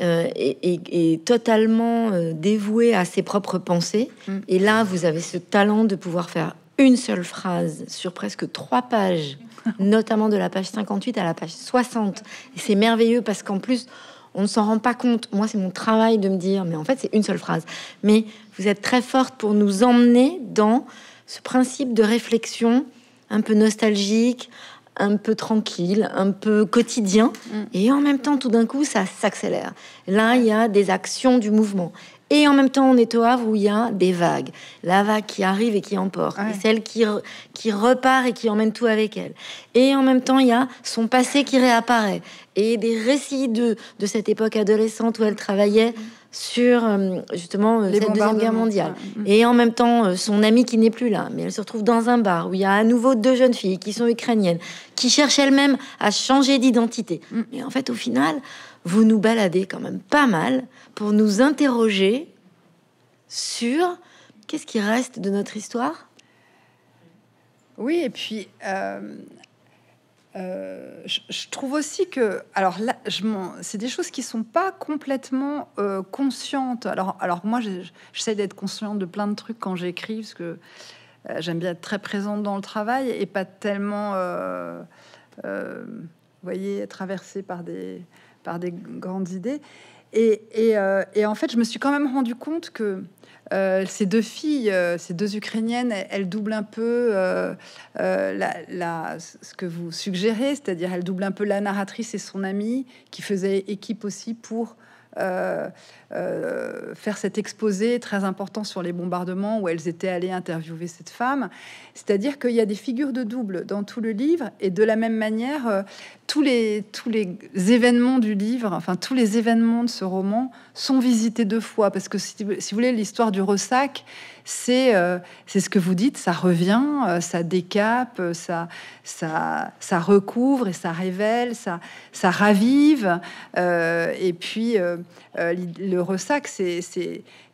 euh, est, totalement euh, dévoué à ses propres pensées. Mm. Et là, vous avez ce talent de pouvoir faire une seule phrase sur presque trois pages, notamment de la page 58 à la page 60. Et c'est merveilleux parce qu'en plus, on ne s'en rend pas compte. Moi, c'est mon travail de me dire, mais en fait, c'est une seule phrase. Mais vous êtes très forte pour nous emmener dans ce principe de réflexion un peu nostalgique, un peu tranquille, un peu quotidien, mm. et en même temps, tout d'un coup, ça s'accélère. Là, il y a des actions du mouvement. Et en même temps, on est au Havre où il y a des vagues. La vague qui arrive et qui emporte, celle qui, qui repart et qui emmène tout avec elle. Et en même temps, il y a son passé qui réapparaît, et des récits de, de cette époque adolescente où elle travaillait. Mm sur euh, justement euh, cette deuxième guerre mondiale. Mm-hmm. Et en même temps, euh, son amie qui n'est plus là, mais elle se retrouve dans un bar où il y a à nouveau deux jeunes filles qui sont ukrainiennes, qui cherchent elles-mêmes à changer d'identité. Mm. Et en fait, au final, vous nous baladez quand même pas mal pour nous interroger sur qu'est-ce qui reste de notre histoire. Oui, et puis euh, je, trouve aussi que, alors là, c'est des choses qui sont pas complètement euh, conscientes. Alors, alors moi, j'essaie d'être consciente de plein de trucs quand j'écris, parce que euh, j'aime bien être très présente dans le travail et pas tellement, voyez, traversée par des, par des grandes idées. Euh, et, en fait, je me suis quand même rendu compte que euh, ces deux filles, euh, ces deux Ukrainiennes, elles, doublent un peu ce que vous suggérez, c'est-à-dire elles doublent un peu la narratrice et son amie qui faisaient équipe aussi pour euh, euh, faire cet exposé très important sur les bombardements où elles étaient allées interviewer cette femme. C'est-à-dire qu'il y a des figures de double dans tout le livre et de la même manière, euh, tous, les, tous les événements du livre, enfin tous les événements de ce roman sont visités deux fois parce que si, si vous voulez, l'histoire du ressac, euh, c'est ce que vous dites, ça revient, euh, ça décape, euh, ça, ça, recouvre et ça révèle, ça, ça ravive. et puis, le ressac, c'est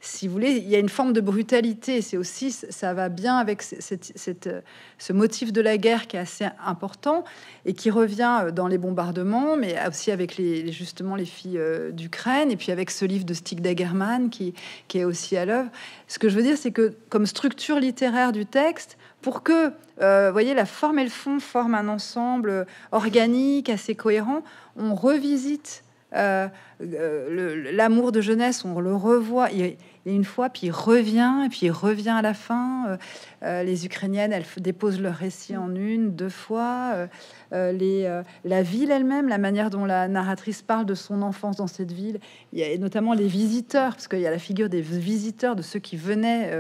si vous voulez, il y a une forme de brutalité. C'est aussi, ça va bien avec cette, ce motif de la guerre qui est assez important et qui revient euh, dans les bombardements, mais aussi avec les, justement les filles euh, d'Ukraine et puis avec ce livre de Stig Dagerman qui, est aussi à l'œuvre. Ce que je veux dire, c'est que comme structure littéraire du texte, pour que, euh, vous voyez, la forme et le fond forment un ensemble organique, assez cohérent, on revisite l'amour de jeunesse, on le revoit une fois, puis il revient, et puis il revient à la fin. Euh, euh, les Ukrainiennes, elles déposent leur récit en une, deux fois. Euh, les, la ville elle-même, la manière dont la narratrice parle de son enfance dans cette ville, il y a notamment les visiteurs, parce qu'il y a la figure des visiteurs, de ceux qui venaient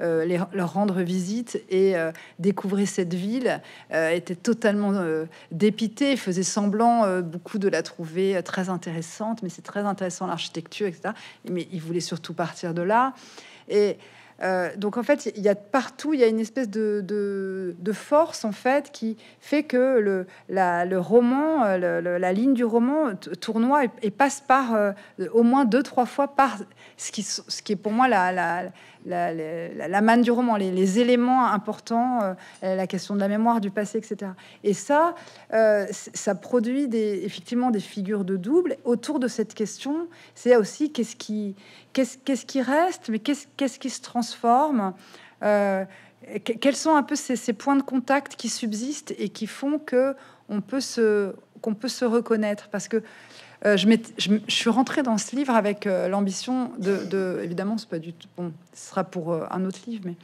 leur rendre visite et découvrir cette ville, étaient totalement dépités, faisaient semblant beaucoup de la trouver très intéressante, mais c'est très intéressant l'architecture, etc. Mais ils voulaient surtout partir de là. Et euh, donc en fait, il y a partout, il y a une espèce de, de, force en fait qui fait que le, la, le roman, euh, la ligne du roman tournoie et, passe par euh, au moins deux trois fois par ce qui, ce qui est pour moi la, la la, manne du roman, les, éléments importants, euh, la question de la mémoire, du passé, etc. Et ça, euh, ça produit des, effectivement des figures de double autour de cette question. C'est aussi qu'est-ce qui, qu'est-ce, qu'est-ce qui reste, mais qu'est-ce, qu'est-ce qui se transforme. Euh, quels sont un peu ces, ces, points de contact qui subsistent et qui font que on peut se qu'on peut se reconnaître parce que euh, je, suis rentrée dans ce livre avec euh, l'ambition de, de, Évidemment, c'est pas du tout... Bon, ce sera pour euh, un autre livre, mais...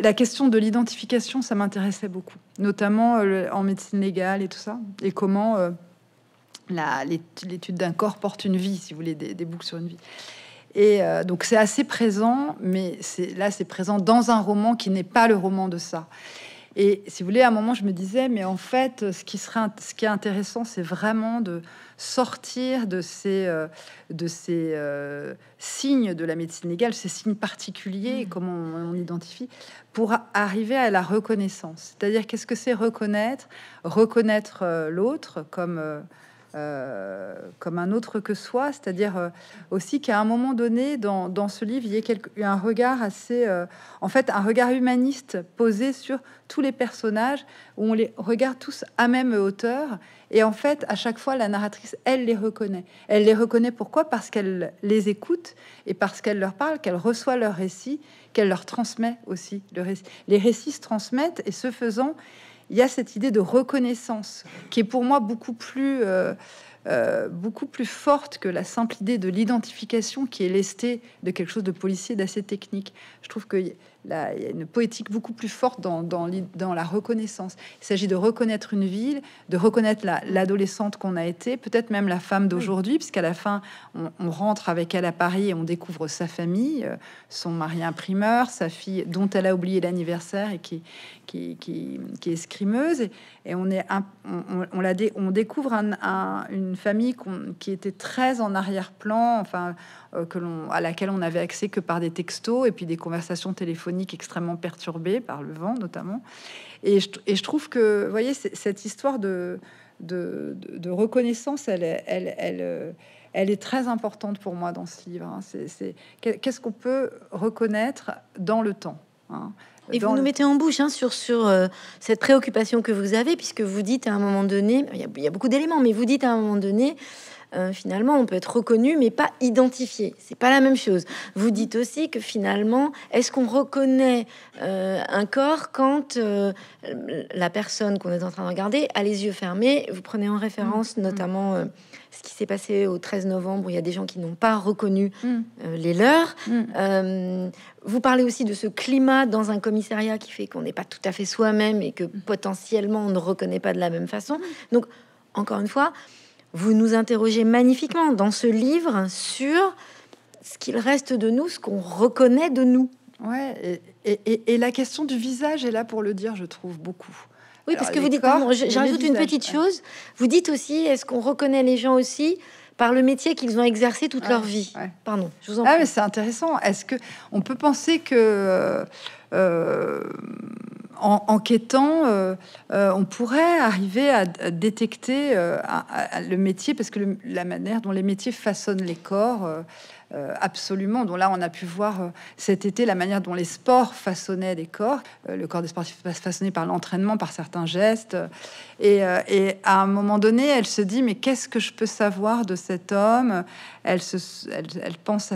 la question de l'identification, ça m'intéressait beaucoup, notamment en médecine légale et tout ça, et comment l'étude d'un corps porte une vie, si vous voulez, des, boucles sur une vie. Et donc c'est assez présent, mais c'est là c'est présent dans un roman qui n'est pas le roman de ça. Et si vous voulez, à un moment, je me disais, mais en fait, ce qui, serait, ce qui est intéressant, c'est vraiment de sortir de ces, euh, de ces euh, signes de la médecine légale, ces signes particuliers, mmh. comment on, identifie, pour arriver à la reconnaissance. C'est-à-dire, qu'est-ce que c'est reconnaître Reconnaître euh, l'autre comme euh, comme un autre que soi, c'est-à-dire euh, aussi qu'à un moment donné, dans, dans, ce livre, il y ait un regard assez, euh, en fait, un regard humaniste posé sur tous les personnages, où on les regarde tous à même hauteur, et en fait, à chaque fois, la narratrice, elle les reconnaît. Elle les reconnaît pourquoi Parce qu'elle les écoute et parce qu'elle leur parle, qu'elle reçoit leur récit, qu'elle leur transmet aussi le récit. Les récits se transmettent, et ce faisant, il y a cette idée de reconnaissance qui est pour moi beaucoup plus, euh, euh, beaucoup plus forte que la simple idée de l'identification qui est lestée de quelque chose de policier, d'assez technique. Je trouve que la, une poétique beaucoup plus forte dans, dans, dans la reconnaissance. Il s'agit de reconnaître une ville, de reconnaître l'adolescente qu'on a été, peut-être même la femme d'aujourd'hui, puisqu'à la fin, on, rentre avec elle à Paris et on découvre sa famille, euh, son mari imprimeur, sa fille dont elle a oublié l'anniversaire et qui, qui, qui, est escrimeuse. Et, on, est on, on, la on découvre une famille qui était très en arrière-plan, enfin, euh, que à laquelle on n'avait accès que par des textos et puis des conversations téléphoniques extrêmement perturbée par le vent notamment. Et je, trouve que, vous voyez, cette histoire de, de, reconnaissance, elle, elle, elle, euh, elle, est très importante pour moi dans ce livre. Hein. C'est qu'est-ce qu'on peut reconnaître dans le temps hein, Et vous nous mettez en bouche hein, sur, sur euh, cette préoccupation que vous avez, puisque vous dites à un moment donné, il il y a beaucoup d'éléments, mais vous dites à un moment donné, euh, finalement, on peut être reconnu, mais pas identifié. C'est pas la même chose. Vous dites aussi que finalement, est-ce qu'on reconnaît euh, un corps quand euh, la personne qu'on est en train de regarder a les yeux fermés Vous prenez en référence mm. notamment ce qui s'est passé au 13 novembre, où il y a des gens qui n'ont pas reconnu mm. les leurs. Mm. vous parlez aussi de ce climat dans un commissariat qui fait qu'on n'est pas tout à fait soi-même et que potentiellement on ne reconnaît pas de la même façon. Donc, encore une fois, vous nous interrogez magnifiquement dans ce livre sur ce qu'il reste de nous, ce qu'on reconnaît de nous. Ouais, et, la question du visage est là pour le dire, je trouve beaucoup. Oui, parce que vous dites, j'ajoute une petite chose, vous dites aussi, est-ce qu'on reconnaît les gens aussi par le métier qu'ils ont exercé toute leur vie. Pardon, je vous en Ah, mais c'est intéressant. Est-ce que on peut penser que euh, en enquêtant, euh, euh, on pourrait arriver à, détecter euh, le métier, parce que la manière dont les métiers façonnent les corps, absolument, dont là on a pu voir cet été la manière dont les sports façonnaient les corps, le corps des sportifs façonné par l'entraînement, par certains gestes. et, à un moment donné, elle se dit, mais qu'est-ce que je peux savoir de cet homme elle, pense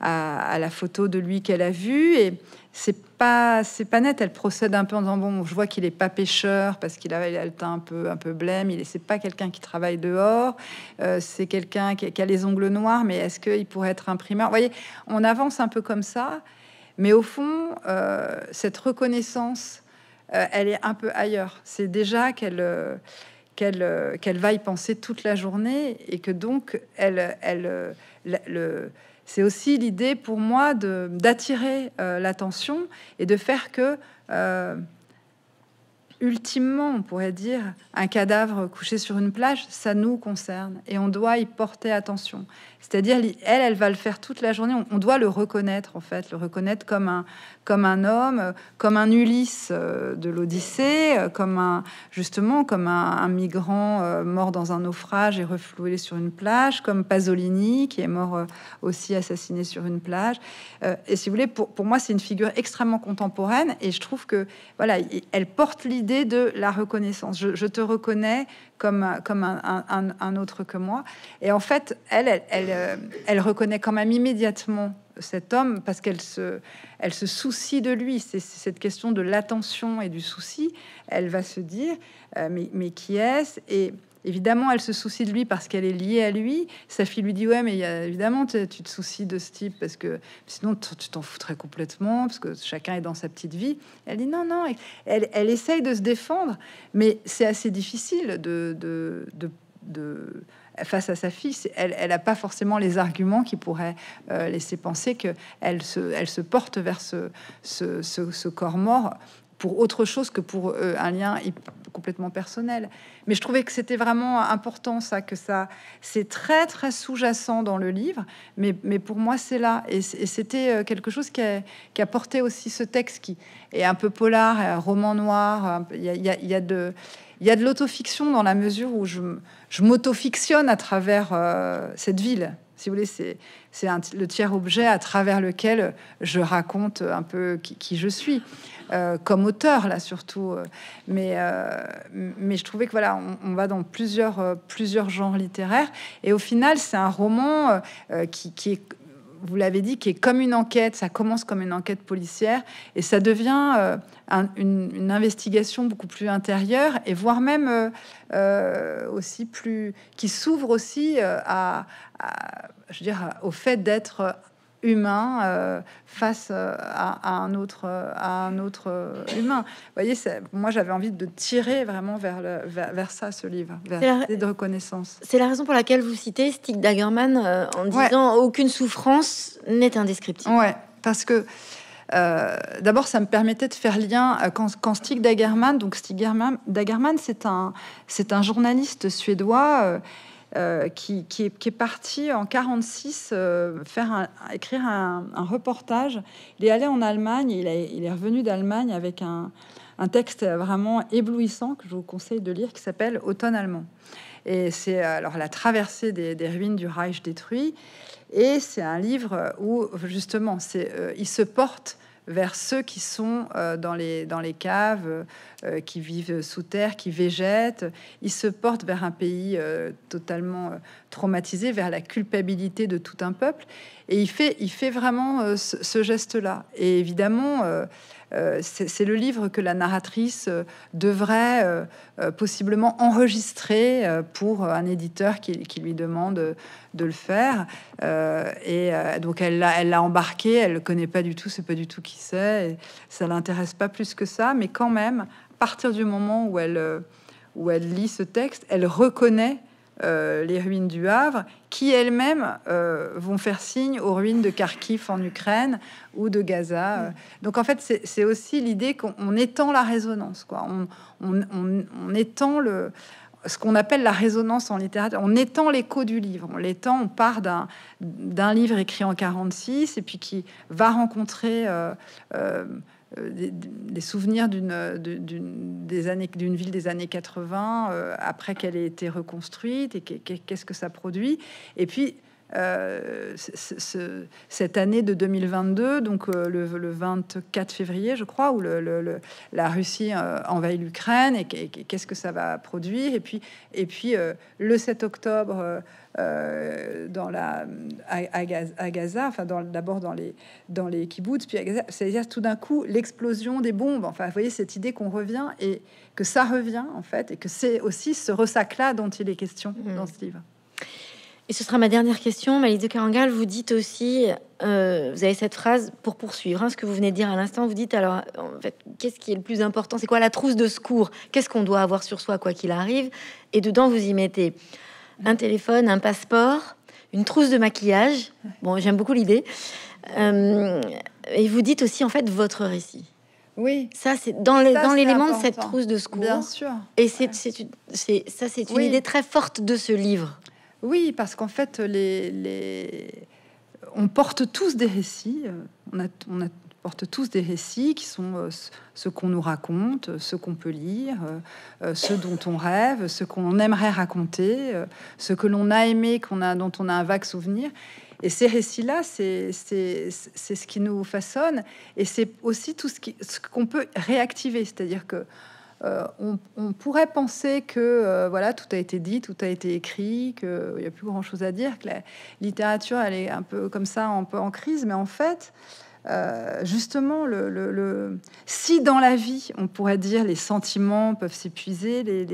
à, la photo de lui qu'elle a vue et c'est pas c'est pas net. Elle procède un peu en disant bon, je vois qu'il est pas pêcheur parce qu'il avait le teint un peu un peu blême. Il n'est c'est pas quelqu'un qui travaille dehors. Euh, c'est quelqu'un qui, a les ongles noirs. Mais est-ce qu'il pourrait être imprimeur Vous voyez, on avance un peu comme ça. Mais au fond, euh, cette reconnaissance, euh, elle est un peu ailleurs. C'est déjà qu'elle qu'elle euh, va y penser toute la journée et que donc elle, c'est aussi l'idée pour moi d'attirer euh, l'attention et de faire que euh, ultimement on pourrait dire un cadavre couché sur une plage ça nous concerne et on doit y porter attention c'est-à-dire, elle, elle va le faire toute la journée. On, doit le reconnaître, en fait, le reconnaître comme un, comme un homme, euh, comme un Ulysse euh, de l'Odyssée, euh, comme un, justement, comme un, migrant mort dans un naufrage et refloué sur une plage, comme Pasolini, qui est mort aussi assassiné sur une plage. et si vous voulez, pour, pour moi, c'est une figure extrêmement contemporaine. Et je trouve que, voilà, elle porte l'idée de la reconnaissance. Je, je te reconnais comme, un, autre que moi. Et en fait, elle, elle, euh, elle, reconnaît quand même immédiatement cet homme parce qu'elle se, elle se soucie de lui. C'est cette question de l'attention et du souci. Elle va se dire, euh, mais, qui est-ce Évidemment, elle se soucie de lui parce qu'elle est liée à lui. Sa fille lui dit Ouais, mais y évidemment, tu, te soucies de ce type parce que sinon tu t'en foutrais complètement parce que chacun est dans sa petite vie. Elle dit Non, non. Elle, elle essaye de se défendre, mais c'est assez difficile de, face à sa fille, elle n'a pas forcément les arguments qui pourraient euh, laisser penser qu'elle se, elle se porte vers ce corps mort pour autre chose que pour euh, un lien complètement personnel. Mais je trouvais que c'était vraiment important ça, que ça, c'est très très sous-jacent dans le livre, mais, mais pour moi c'est là. Et c'était euh, quelque chose qui a, porté aussi ce texte qui est un peu polar, un euh, roman noir, il y a, il y de... de l'autofiction dans la mesure où je, je m'autofictionne à travers cette ville si vous voulez, c'est le tiers-objet à travers lequel je raconte un peu qui, je suis, euh, comme auteur, là, surtout. Euh, mais, euh, mais je trouvais que, voilà, on, va dans plusieurs, plusieurs genres littéraires. Et au final, c'est un roman qui, qui est vous l'avez dit, qui est comme une enquête. Ça commence comme une enquête policière et ça devient euh, une, investigation beaucoup plus intérieure et voire même euh, euh, aussi plus qui s'ouvre aussi à, je veux dire, au fait d'être humain euh, face euh, à, un autre, euh, à un autre humain. Vous voyez, moi j'avais envie de tirer vraiment vers, le, vers, ça ce livre, vers l'idée de reconnaissance. C'est la raison pour laquelle vous citez Stig Dagerman en disant aucune souffrance n'est indescriptible. Ouais, parce que d'abord, ça me permettait de faire lien quand, Stig Dagerman, donc Stig Dagerman, c'est un, c'est un journaliste suédois. Euh, qui, est, parti en 46 euh, faire écrire un, reportage. Il est allé en Allemagne, il, est revenu d'Allemagne avec un, texte vraiment éblouissant que je vous conseille de lire qui s'appelle Automne allemand. Et c'est alors la traversée des, ruines du Reich détruit. Et c'est un livre où justement, c'est, euh, il se porte vers ceux qui sont dans les caves, euh, qui vivent sous terre, qui végètent. Il se porte vers un pays euh, totalement euh, traumatisé, vers la culpabilité de tout un peuple. Et il fait, il fait vraiment ce, geste-là. Et évidemment, c'est le livre que la narratrice devrait possiblement enregistrer pour un éditeur qui, lui demande de le faire. et donc elle l'a embarqué, elle ne connaît pas du tout, c'est pas du tout qui c'est, ça l'intéresse pas plus que ça, mais quand même, partir du moment où elle, euh, où elle lit ce texte, elle reconnaît euh, les ruines du Havre, qui elles-mêmes euh, vont faire signe aux ruines de Kharkiv en Ukraine ou de Gaza. Mm. Donc en fait, c'est aussi l'idée qu'on étend la résonance, quoi. On, on, on, étend le, ce qu'on appelle la résonance en littérature. On étend l'écho du livre, on l'étend, on part d'un livre écrit en 46 et puis qui va rencontrer... Euh, euh, des, souvenirs euh, d'une, des années, d'une ville des années 80 euh, après qu'elle ait été reconstruite et qu'est-ce que ça produit. Et puis, euh, cette année de 2022, donc euh, le, 24 février, je crois, où le, la Russie euh, envahit l'Ukraine et, qu'est-ce que ça va produire. Et puis, et puis le 7 octobre, dans la, à, Gaza, enfin d'abord dans, les, dans les puis Gaza, cest dire tout d'un coup l'explosion des bombes. Enfin, vous voyez cette idée qu'on revient et que ça revient en fait, et que c'est aussi ce ressac-là dont il est question dans mhm. ce livre. Et ce sera ma dernière question. Malice de Carangal, vous dites aussi, euh, vous avez cette phrase pour poursuivre hein, ce que vous venez de dire à l'instant. Vous dites alors, en fait, qu'est-ce qui est le plus important C'est quoi la trousse de secours Qu'est-ce qu'on doit avoir sur soi, quoi qu'il arrive Et dedans, vous y mettez un téléphone, un passeport, une trousse de maquillage. Bon, j'aime beaucoup l'idée. Euh, et vous dites aussi, en fait, votre récit. Oui. Ça, c'est dans l'élément de cette trousse de secours. Bien sûr. Et c'est ça, c'est une idée très forte de ce livre. Oui, parce qu'en fait, les, on porte tous des récits. Euh, on, a, on porte tous des récits qui sont euh, ce qu'on nous raconte, euh, ce qu'on peut lire, ce dont on rêve, ce qu'on aimerait raconter, ce que l'on a aimé, qu'on a, dont on a un vague souvenir. Et ces récits-là, c'est ce qui nous façonne et c'est aussi tout ce qu'on ce qu'on peut réactiver. C'est-à-dire que euh, on, pourrait penser que euh, voilà, tout a été dit, tout a été écrit, qu'il n'y a plus grand chose à dire, que la littérature elle est un peu comme ça, un peu en crise, mais en fait, euh, justement, si dans la vie on pourrait dire les sentiments peuvent s'épuiser, les,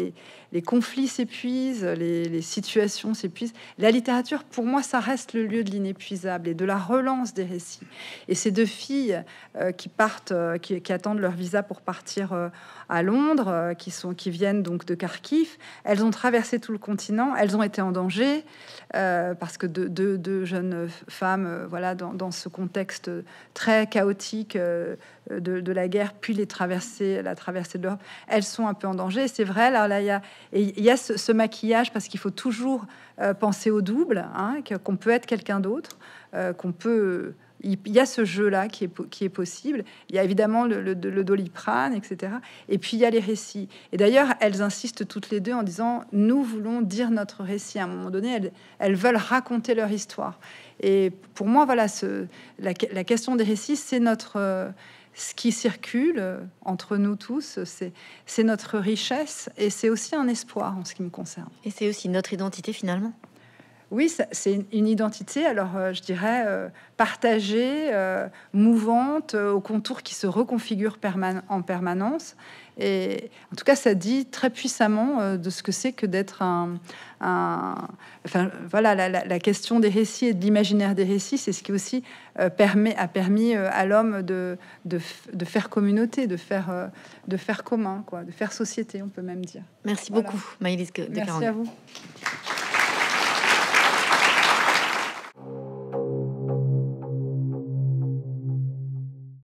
les conflits s'épuisent, les, situations s'épuisent. La littérature, pour moi, ça reste le lieu de l'inépuisable et de la relance des récits. Et ces deux filles euh, qui partent, euh, qui, attendent leur visa pour partir euh, à Londres, qui, sont, qui viennent donc de Kharkiv, elles ont traversé tout le continent, elles ont été en danger parce que deux, jeunes femmes, voilà, dans, ce contexte très chaotique de, la guerre, puis les traverser, la traversée de l'Europe, elles sont un peu en danger. C'est vrai, Alors là, il y a, et il y a ce, maquillage parce qu'il faut toujours euh, penser au double, hein, qu'on peut être quelqu'un d'autre, euh, qu'on peut. Il y a ce jeu-là qui est, qui est possible. Il y a évidemment le, le, doliprane, etc. Et puis il y a les récits. Et d'ailleurs, elles insistent toutes les deux en disant Nous voulons dire notre récit. À un moment donné, elles, elles veulent raconter leur histoire. Et pour moi, voilà, ce, la, la, question des récits, c'est notre. Euh, ce qui circule euh, entre nous tous, c'est notre richesse et c'est aussi un espoir en ce qui me concerne. Et c'est aussi notre identité finalement. Oui, c'est une identité, alors euh, je dirais, euh, partagée, mouvante, aux contours qui se reconfigurent en permanence en tout cas, ça dit très puissamment euh, de ce que c'est que d'être un, Enfin, voilà, la, question des récits et de l'imaginaire des récits, c'est ce qui aussi euh, permet, a permis euh, à l'homme de, de, faire communauté, de faire, de faire commun, quoi, de faire société, on peut même dire. Merci beaucoup, Maïlis. De Merci à vous.